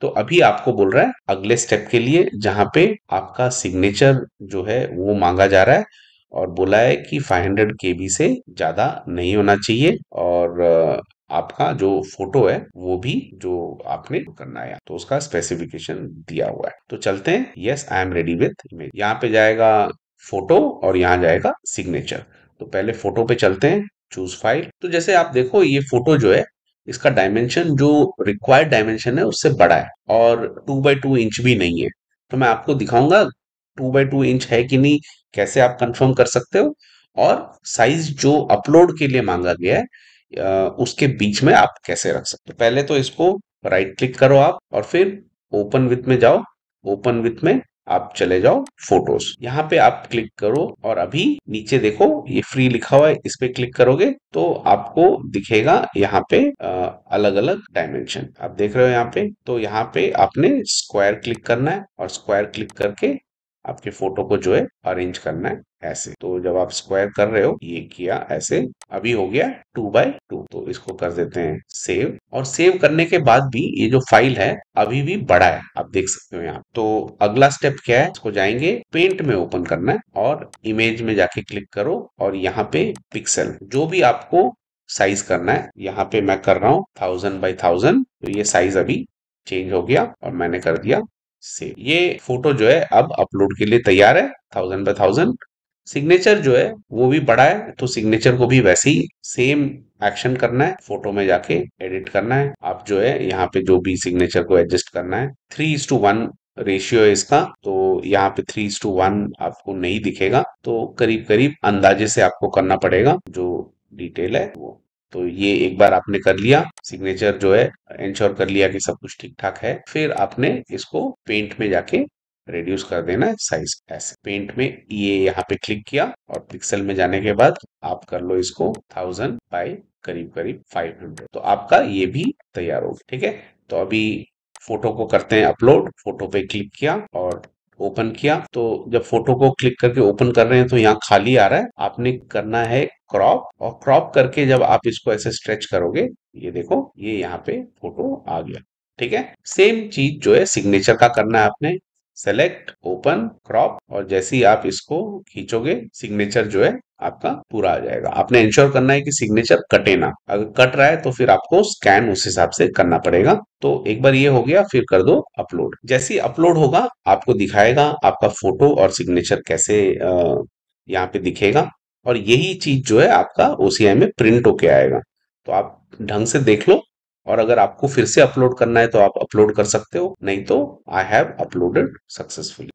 तो अभी आपको बोल रहा है अगले स्टेप के लिए जहां पे आपका सिग्नेचर जो है वो मांगा जा रहा है और बोला है कि 500 के से ज्यादा नहीं होना चाहिए और आपका जो फोटो है वो भी जो आपने करना है तो उसका स्पेसिफिकेशन दिया हुआ है तो चलते हैं yes I am ready with image यहाँ पे जाएगा फोटो और यहाँ जाएगा सिग्नेचर तो पहले फोटो पे चलते हैं चूज फाइल तो जैसे आप देखो ये फोटो जो है इसका डायमेंशन जो रिक्वायर्ड डायमेंशन है उससे बड़ा है और टू बाई टू इंच भी नहीं है तो मैं आपको दिखाऊंगा टू बाई टू इंच है कि नहीं कैसे आप कंफर्म कर सकते हो और साइज जो अपलोड के लिए मांगा गया है उसके बीच में आप कैसे रख सकते हो पहले तो इसको राइट क्लिक करो आप और फिर ओपन विथ में जाओ ओपन विथ में आप चले जाओ फोटोज यहाँ पे आप क्लिक करो और अभी नीचे देखो ये फ्री लिखा हुआ है इस पे क्लिक करोगे तो आपको दिखेगा यहाँ पे अलग अलग डायमेंशन आप देख रहे हो यहाँ पे तो यहाँ पे आपने स्क्वायर क्लिक करना है और स्क्वायर क्लिक करके आपके फोटो को जो है अरेंज करना है ऐसे तो जब आप स्क्वायर कर रहे हो ये किया ऐसे अभी हो गया टू बाय टू तो इसको कर देते हैं सेव और सेव करने के बाद भी ये जो फाइल है अभी भी बड़ा है आप देख सकते हो यहाँ तो अगला स्टेप क्या है इसको जाएंगे पेंट में ओपन करना है और इमेज में जाके क्लिक करो और यहाँ पे पिक्सल जो भी आपको साइज करना है यहाँ पे मैं कर रहा हूँ थाउजेंड बाई थाउजेंड तो ये साइज अभी चेंज हो गया और मैंने कर दिया सेव ये फोटो जो है अब अपलोड के लिए तैयार है थाउजेंड बाय थाउजेंड सिग्नेचर जो है वो भी बड़ा है तो सिग्नेचर को भी वैसे ही सेम एक्शन करना है फोटो में जाके एडिट करना है आप जो है यहाँ पे जो भी सिग्नेचर को एडजस्ट करना है three is to one ratio है इसका तो यहाँ पे थ्री इज टू वन आपको नहीं दिखेगा तो करीब करीब अंदाजे से आपको करना पड़ेगा जो डिटेल है वो तो ये एक बार आपने कर लिया सिग्नेचर जो है इंश्योर कर लिया कि सब कुछ ठीक ठाक है फिर आपने इसको पेंट में जाके रिड्यूस कर देना है साइज ऐसे पेंट में ये यहाँ पे क्लिक किया और पिक्सल में जाने के बाद आप कर लो इसको थाउजेंड बाई करीब करीब फाइव हंड्रेड तो आपका ये भी तैयार होगा ठीक है तो अभी फोटो को करते हैं अपलोड फोटो पे क्लिक किया और ओपन किया तो जब फोटो को क्लिक करके ओपन कर रहे हैं तो यहाँ खाली आ रहा है आपने करना है क्रॉप और क्रॉप करके जब आप इसको ऐसे स्ट्रेच करोगे ये देखो ये यहाँ पे फोटो आ गया ठीक है सेम चीज जो है सिग्नेचर का करना है आपने सेलेक्ट ओपन क्रॉप और जैसे ही आप इसको खींचोगे सिग्नेचर जो है आपका पूरा आ जाएगा आपने इंश्योर करना है कि सिग्नेचर कटे ना अगर कट रहा है तो फिर आपको स्कैन उस हिसाब से करना पड़ेगा तो एक बार ये हो गया फिर कर दो अपलोड जैसे ही अपलोड होगा आपको दिखाएगा आपका फोटो और सिग्नेचर कैसे यहाँ पे दिखेगा और यही चीज जो है आपका ओसीआई में प्रिंट होके आएगा तो आप ढंग से देख लो और अगर आपको फिर से अपलोड करना है तो आप अपलोड कर सकते हो नहीं तो आई हैव अपलोडेड सक्सेसफुली